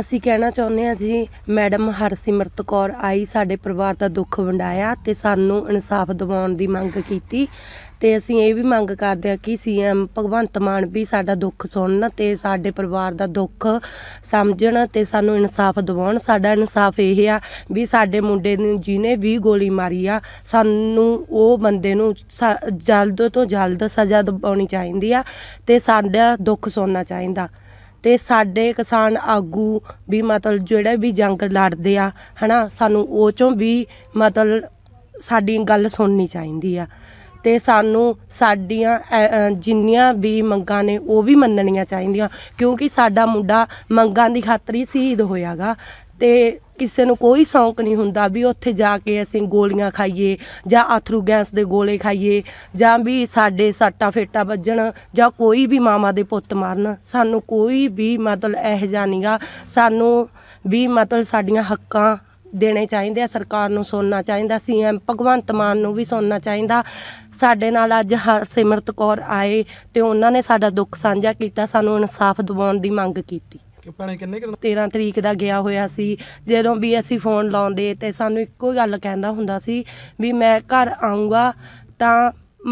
ਅਸੀਂ ਕਹਿਣਾ ਚਾਹੁੰਦੇ ਹਾਂ ਜੀ ਮੈਡਮ ਹਰਸਿਮਰਤ ਕੌਰ ਆਈ ਸਾਡੇ ਪਰਿਵਾਰ ਦਾ ਦੁੱਖ ਵੰਡਾਇਆ ਤੇ ਸਾਨੂੰ ਇਨਸਾਫ ਦਿਵਾਉਣ ਦੀ ਮੰਗ ਕੀਤੀ ਤੇ ਅਸੀਂ ਇਹ ਵੀ ਮੰਗ ਕਰਦੇ ਹਾਂ ਕਿ ਸੀਐਮ ਭਗਵੰਤ ਮਾਨ ਵੀ ਸਾਡਾ ਦੁੱਖ ਸੁਣਨ ਤੇ ਸਾਡੇ ਪਰਿਵਾਰ ਦਾ ਦੁੱਖ ਸਮਝਣ ਤੇ ਸਾਨੂੰ ਇਨਸਾਫ ਦਿਵਾਉਣ ਸਾਡਾ ਇਨਸਾਫ ਇਹ ਆ ਵੀ ਸਾਡੇ ਮੁੰਡੇ ਨੂੰ ਜਿਹਨੇ ਵੀ ਗੋਲੀ ਮਾਰੀ ਆ ਸਾਨੂੰ ਉਹ ਬੰਦੇ ਨੂੰ ਜਲਦ ਤੋਂ ਜਲਦ ਸਜ਼ਾ ਦਿਵਾਉਣੀ ਚਾਹੀਦੀ ਆ ਤੇ ਸਾਡਾ ਦੁੱਖ ਸੁਣਨਾ ਚਾਹੀਦਾ ਤੇ ਸਾਡੇ ਕਿਸਾਨ ਆਗੂ ਵੀ ਮਤਲਬ ਜਿਹੜੇ ਵੀ ਜੰਗ ਲੜਦੇ ਆ ਹਨਾ ਸਾਨੂੰ ਉਹ ਚੋਂ ਵੀ ਮਤਲਬ ਸਾਡੀ ਗੱਲ ਸੁਣਨੀ ਚਾਹੀਦੀ ਆ ਤੇ ਸਾਨੂੰ ਸਾਡੀਆਂ ਜਿੰਨੀਆਂ ਵੀ ਮੰਗਾਂ ਨੇ ਉਹ ਵੀ ਮੰਨਣੀਆਂ ਚਾਹੀਦੀਆਂ ਕਿਉਂਕਿ ਸਾਡਾ ਮੁੰਡਾ ਮੰਗਾਂ ਦੀ ਖਾਤਰੀ ਹੀ ਸ਼ਹੀਦ ਹੋਇਆਗਾ ਤੇ ਕਿਸੇ ਨੂੰ ਕੋਈ ਸ਼ੌਂਕ ਨਹੀਂ ਹੁੰਦਾ ਵੀ ਉੱਥੇ ਜਾ ਕੇ ਅਸੀਂ ਗੋਲੀਆਂ ਖਾਈਏ ਜਾਂ ਆਥਰੂ ਗੈਸ ਦੇ ਗੋਲੇ ਖਾਈਏ ਜਾਂ ਵੀ ਸਾਡੇ ਸਾਟਾ ਫੇਟਾ ਵੱਜਣ ਜਾਂ ਕੋਈ ਵੀ ਮਾਮਾ ਦੇ ਪੁੱਤ ਮਾਰਨ ਸਾਨੂੰ ਕੋਈ ਵੀ ਮਤਲ ਇਹ ਜਾਨੀਗਾ ਸਾਨੂੰ ਵੀ ਮਤਲ ਸਾਡੀਆਂ ਹੱਕਾਂ ਦੇਣੇ ਚਾਹੀਦੇ ਆ ਸਰਕਾਰ ਨੂੰ ਸੁਣਨਾ ਚਾਹੀਦਾ ਸੀਐਮ ਭਗਵੰਤ ਮਾਨ ਨੂੰ ਵੀ ਸੁਣਨਾ ਚਾਹੀਦਾ ਸਾਡੇ ਨਾਲ ਅੱਜ ਹਰਸਿਮਰਤ ਕੌਰ ਆਏ ਤੇ ਉਹਨਾਂ ਨੇ ਸਾਡਾ ਦੁੱਖ ਸਾਂਝਾ ਕੀਤਾ ਸਾਨੂੰ ਇਨਸਾਫ ਦਿਵਾਉਣ ਦੀ ਮੰਗ ਕੀਤੀ ਕਿ ਭੈਣੇ ਕਿੰਨੇ ਕਿਦੋਂ 13 ਤਰੀਕ ਦਾ ਗਿਆ ਹੋਇਆ ਸੀ ਜਦੋਂ ਵੀ ਅਸੀਂ ਫੋਨ ਲਾਉਂਦੇ ਤੇ ਸਾਨੂੰ ਇੱਕੋ ਹੀ ਗੱਲ ਕਹਿੰਦਾ ਹੁੰਦਾ ਸੀ ਵੀ ਮੈਂ ਘਰ ਆਉਂਗਾ ਤਾਂ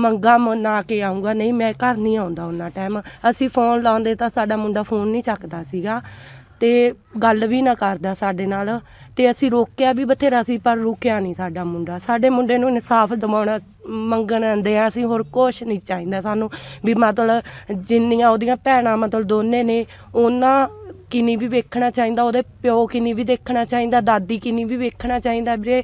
ਮੰਗਾ ਮਨਾ ਕੇ ਆਉਂਗਾ ਨਹੀਂ ਮੈਂ ਘਰ ਨਹੀਂ ਆਉਂਦਾ ਉਹਨਾਂ ਟਾਈਮ ਅਸੀਂ ਫੋਨ ਲਾਉਂਦੇ ਤਾਂ ਸਾਡਾ ਮੁੰਡਾ ਫੋਨ ਨਹੀਂ ਚੱਕਦਾ ਸੀਗਾ ਤੇ ਗੱਲ ਵੀ ਨਾ ਕਰਦਾ ਸਾਡੇ ਨਾਲ ਤੇ ਅਸੀਂ ਰੋਕਿਆ ਵੀ ਬਥੇਰਾ ਸੀ ਪਰ ਰੁਕਿਆ ਨਹੀਂ ਸਾਡਾ ਮੁੰਡਾ ਸਾਡੇ ਮੁੰਡੇ ਨੂੰ ਇਨਸਾਫ ਦਿਵਾਉਣਾ ਮੰਗਣ ਆਂਦੇ ਆ ਅਸੀਂ ਹੋਰ ਕੁਝ ਨਹੀਂ ਚਾਹੀਦਾ ਸਾਨੂੰ ਵੀ ਮਤਲਬ ਜਿੰਨੀਆਂ ਉਹਦੀਆਂ ਭੈਣਾਂ ਮਤਲਬ ਦੋਨੇ ਨੇ ਉਹਨਾਂ ਕਿਨੀ ਵੀ ਵੇਖਣਾ ਚਾਹੀਦਾ ਉਹਦੇ ਪਿਓ ਕਿਨੀ ਵੀ ਦੇਖਣਾ ਚਾਹੀਦਾ ਦਾਦੀ ਕਿਨੀ ਵੀ ਵੇਖਣਾ ਚਾਹੀਦਾ ਵੀਰੇ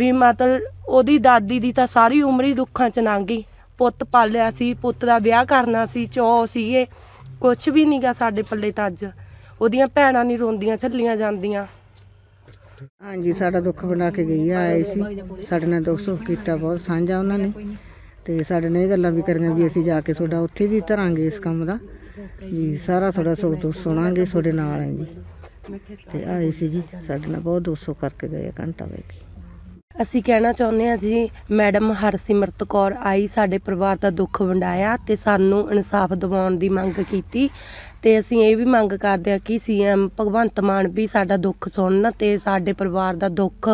ਵੀ ਮਤਲਬ ਉਹਦੀ ਦਾਦੀ ਦੀ ਤਾਂ ਸਾਰੀ ਉਮਰ ਹੀ ਦੁੱਖਾਂ 'ਚ ਨੰਗੀ ਪੁੱਤ ਪਾਲਿਆ ਸੀ ਪੁੱਤ ਦਾ ਵਿਆਹ ਕਰਨਾ ਸੀ ਚੋ ਸੀਗੇ ਕੁਝ ਵੀ ਨਹੀਂਗਾ ਸਾਡੇ ਪੱਲੇ ਤਾਂ ਅੱਜ ਉਹਦੀਆਂ ਭੈਣਾਂ ਨਹੀਂ ਰੋਂਦੀਆਂ ਛੱਲੀਆਂ ਜਾਂਦੀਆਂ ਹਾਂਜੀ ਸਾਡਾ ਦੁੱਖ ਬਣਾ ਕੇ ਗਈ ਆ ਆਏ ਸੀ ਸਾਡੇ ਨਾਲ ਦੁੱਖ ਸੁੱਖ ਕੀਤਾ ਬਹੁਤ ਸਾਂਝਾ ਉਹਨਾਂ ਨੇ ਤੇ ਸਾਡੇ ਨੇ ਇਹ ਗੱਲਾਂ ਵੀ ਕਰੀਆਂ ਵੀ ਅਸੀਂ ਜਾ ਕੇ ਤੁਹਾਡਾ ਉੱਥੇ ਵੀ ਧਰਾਂਗੇ ਇਸ ਕੰਮ ਦਾ ਜੀ ਸਾਰਾ ਤੁਹਾਡਾ ਸੁੱਖ ਦੁੱਖ ਸੁਣਾਂਗੇ ਤੁਹਾਡੇ ਨਾਲ ਹੈ ਜੀ ਤੇ ਆਏ ਸੀ ਜੀ ਸਾਡੇ ਨਾਲ ਬਹੁਤ ਦੁੱਖ ਕਰਕੇ ਗਏ ਘੰਟਾ ਵੇਖੀ ਕੇ ਅਸੀਂ ਕਹਿਣਾ ਚਾਹੁੰਦੇ ਹਾਂ ਜੀ ਮੈਡਮ ਹਰਸਿਮਰਤ ਕੌਰ ਆਈ ਸਾਡੇ ਪਰਿਵਾਰ ਦਾ ਦੁੱਖ ਵੰਡਾਇਆ ਤੇ ਸਾਨੂੰ ਇਨਸਾਫ ਦਿਵਾਉਣ ਦੀ ਮੰਗ ਕੀਤੀ ਤੇ ਅਸੀਂ ਇਹ ਵੀ ਮੰਗ ਕਰਦੇ ਹਾਂ ਕਿ ਸੀਐਮ ਭਗਵੰਤ ਮਾਨ ਵੀ ਸਾਡਾ ਦੁੱਖ ਸੁਣਨ ਤੇ ਸਾਡੇ ਪਰਿਵਾਰ ਦਾ ਦੁੱਖ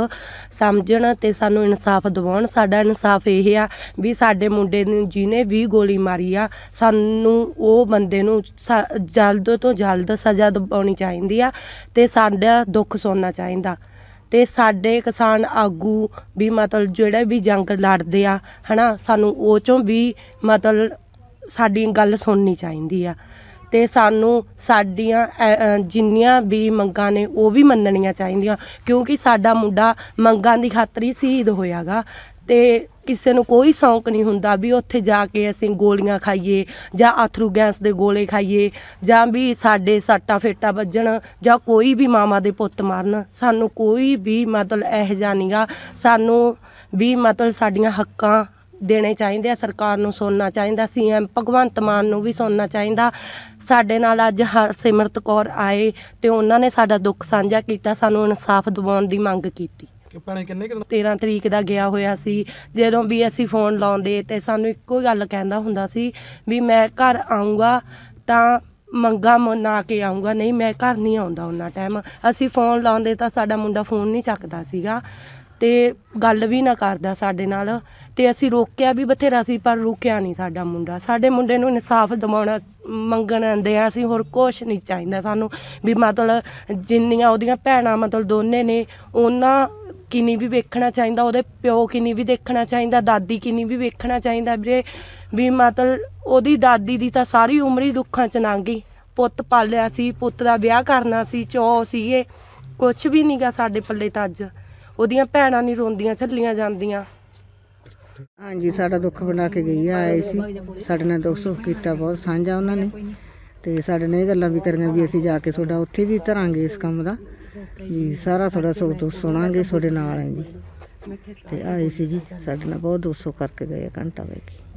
ਸਮਝਣ ਤੇ ਸਾਨੂੰ ਇਨਸਾਫ ਦਿਵਾਉਣ ਸਾਡਾ ਇਨਸਾਫ ਇਹ ਆ ਵੀ ਸਾਡੇ ਮੁੰਡੇ ਨੂੰ ਜਿਹਨੇ ਵੀ ਗੋਲੀ ਮਾਰੀ ਆ ਸਾਨੂੰ ਉਹ ਬੰਦੇ ਨੂੰ ਜਲਦ ਤੋਂ ਜਲਦ ਸਜ਼ਾ ਦਿਵਾਉਣੀ ਚਾਹੀਦੀ ਆ ਤੇ ਸਾਡਾ ਦੁੱਖ ਸੁਣਨਾ ਚਾਹੀਦਾ ਤੇ ਸਾਡੇ ਕਿਸਾਨ ਆਗੂ ਵੀ ਮਤਲਬ ਜਿਹੜੇ ਵੀ ਜੰਗ ਲੜਦੇ ਆ ਹਨਾ ਸਾਨੂੰ ਉਹ ਚੋਂ ਵੀ ਮਤਲਬ ਸਾਡੀ ਗੱਲ ਸੁਣਨੀ ਚਾਹੀਦੀ ਆ ਤੇ ਸਾਨੂੰ ਸਾਡੀਆਂ ਜਿੰਨੀਆਂ ਵੀ ਮੰਗਾਂ ਨੇ ਉਹ ਵੀ ਮੰਨਣੀਆਂ ਚਾਹੀਦੀਆਂ ਕਿਉਂਕਿ ਸਾਡਾ ਮੁੰਡਾ ਮੰਗਾਂ ਦੀ ਖਾਤਰੀ ਹੀ ਸ਼ਹੀਦ ਹੋਇਆਗਾ ਤੇ ਕਿਸੇ ਨੂੰ ਕੋਈ ਸ਼ੌਂਕ ਨਹੀਂ ਹੁੰਦਾ ਵੀ ਉੱਥੇ ਜਾ ਕੇ ਅਸੀਂ ਗੋਲੀਆਂ ਖਾਈਏ ਜਾਂ ਆਥਰੂ ਗੈਸ ਦੇ ਗੋਲੇ ਖਾਈਏ ਜਾਂ ਵੀ ਸਾਡੇ ਸਾਟਾ ਫੇਟਾ ਵੱਜਣ ਜਾਂ ਕੋਈ ਵੀ ਮਾਮਾ ਦੇ ਪੁੱਤ ਮਾਰਨ ਸਾਨੂੰ ਕੋਈ ਵੀ ਮਤਲ ਇਹ ਜਾਨੀਗਾ ਸਾਨੂੰ ਵੀ ਮਤਲ ਸਾਡੀਆਂ ਹੱਕਾਂ ਦੇਣੇ ਚਾਹੀਦੇ ਆ ਸਰਕਾਰ ਨੂੰ ਸੁਣਨਾ ਚਾਹੀਦਾ ਸੀਐਮ ਭਗਵੰਤ ਮਾਨ ਨੂੰ ਵੀ ਸੁਣਨਾ ਚਾਹੀਦਾ ਸਾਡੇ ਨਾਲ ਅੱਜ ਹਰਸਿਮਰਤ ਕੌਰ ਆਏ ਤੇ ਉਹਨਾਂ ਨੇ ਸਾਡਾ ਦੁੱਖ ਸਾਂਝਾ ਕੀਤਾ ਸਾਨੂੰ ਇਨਸਾਫ ਦਿਵਾਉਣ ਦੀ ਮੰਗ ਕੀਤੀ ਕਿ ਕਿੰਨੇ ਕਿ 13 ਤਰੀਕ ਦਾ ਗਿਆ ਹੋਇਆ ਸੀ ਜਦੋਂ ਵੀ ਅਸੀਂ ਫੋਨ ਲਾਉਂਦੇ ਤੇ ਸਾਨੂੰ ਇੱਕੋ ਗੱਲ ਕਹਿੰਦਾ ਹੁੰਦਾ ਸੀ ਵੀ ਮੈਂ ਘਰ ਆਉਂਗਾ ਤਾਂ ਮੰਗਾ ਮਨਾ ਕੇ ਆਉਂਗਾ ਨਹੀਂ ਮੈਂ ਘਰ ਨਹੀਂ ਆਉਂਦਾ ਉਹਨਾਂ ਟਾਈਮ ਅਸੀਂ ਫੋਨ ਲਾਉਂਦੇ ਤਾਂ ਸਾਡਾ ਮੁੰਡਾ ਫੋਨ ਨਹੀਂ ਚੱਕਦਾ ਸੀਗਾ ਤੇ ਗੱਲ ਵੀ ਨਾ ਕਰਦਾ ਸਾਡੇ ਨਾਲ ਤੇ ਅਸੀਂ ਰੋਕਿਆ ਵੀ ਬਥੇਰਾ ਸੀ ਪਰ ਰੁਕਿਆ ਨਹੀਂ ਸਾਡਾ ਮੁੰਡਾ ਸਾਡੇ ਮੁੰਡੇ ਨੂੰ ਇਨਸਾਫ ਦਿਵਾਉਣਾ ਮੰਗਣ ਆਂਦੇ ਆ ਅਸੀਂ ਹੋਰ ਕੁਝ ਨਹੀਂ ਚਾਹੀਦਾ ਸਾਨੂੰ ਵੀ ਮਤਲਬ ਜਿੰਨੀਆਂ ਉਹਦੀਆਂ ਭੈਣਾਂ ਮਤਲਬ ਦੋਨੇ ਨੇ ਉਹਨਾਂ ਕਿੰਨੀ ਵੀ ਵੇਖਣਾ ਚਾਹੀਦਾ ਉਹਦੇ ਪਿਓ ਕਿੰਨੀ ਵੀ ਦੇਖਣਾ ਚਾਹੀਦਾ ਦਾਦੀ ਕਿੰਨੀ ਵੀ ਵੇਖਣਾ ਚਾਹੀਦਾ ਵੀਰੇ ਵੀ ਮਤਲਬ ਉਹਦੀ ਦਾਦੀ ਦੀ ਤਾਂ ਸਾਰੀ ਉਮਰ ਹੀ ਦੁੱਖਾਂ ਚ ਨੰਗੀ ਪੁੱਤ ਪਾਲਿਆ ਸੀ ਪੁੱਤ ਦਾ ਵਿਆਹ ਕਰਨਾ ਸੀ ਚੋ ਸੀਗੇ ਕੁਝ ਵੀ ਨਹੀਂਗਾ ਸਾਡੇ ਪੱਲੇ ਤਾਂ ਅੱਜ ਉਹਦੀਆਂ ਭੈਣਾਂ ਨਹੀਂ ਰੋਂਦੀਆਂ ਛੱਲੀਆਂ ਜਾਂਦੀਆਂ ਹਾਂਜੀ ਸਾਡਾ ਦੁੱਖ ਬਣਾ ਕੇ ਗਈ ਆ ਆਏ ਸੀ ਸਾਡੇ ਨਾਲ ਦੁੱਖ ਸੁੱਖ ਕੀਤਾ ਬਹੁਤ ਸਾਂਝਾ ਉਹਨਾਂ ਨੇ ਤੇ ਸਾਡੇ ਨੇ ਇਹ ਗੱਲਾਂ ਵੀ ਕਰੀਆਂ ਵੀ ਅਸੀਂ ਜਾ ਕੇ ਤੁਹਾਡਾ ਉੱਥੇ ਵੀ ਧਰਾਂਗੇ ਇਸ ਕੰਮ ਦਾ ਵੀ ਸਾਰਾ ਤੁਹਾਡਾ ਸੁੱਖ ਤੋਂ ਸੁਣਾਂਗੇ ਤੁਹਾਡੇ ਨਾਲ ਹੈ ਜੀ ਤੇ ਆਏ ਸੀ ਜੀ ਸਾਡੇ ਨਾਲ ਬਹੁਤ ਦੁੱਖ ਸੁੱਖ ਕਰਕੇ ਗਏ ਆ ਘੰਟਾ ਵੇਖੀ ਕੇ